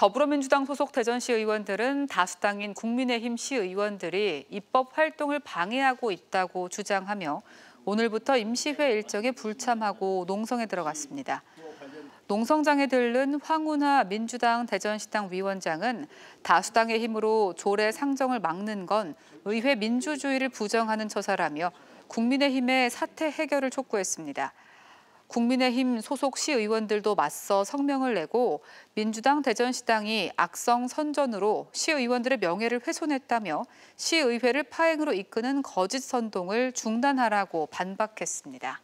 더불어민주당 소속 대전시 의원들은 다수당인 국민의힘 시의원들이 입법 활동을 방해하고 있다고 주장하며 오늘부터 임시회 일정에 불참하고 농성에 들어갔습니다. 농성장에 들른 황운하 민주당 대전시당 위원장은 다수당의 힘으로 조례 상정을 막는 건 의회 민주주의를 부정하는 처사라며 국민의힘의 사태 해결을 촉구했습니다. 국민의힘 소속 시의원들도 맞서 성명을 내고 민주당 대전시당이 악성 선전으로 시의원들의 명예를 훼손했다며 시의회를 파행으로 이끄는 거짓 선동을 중단하라고 반박했습니다.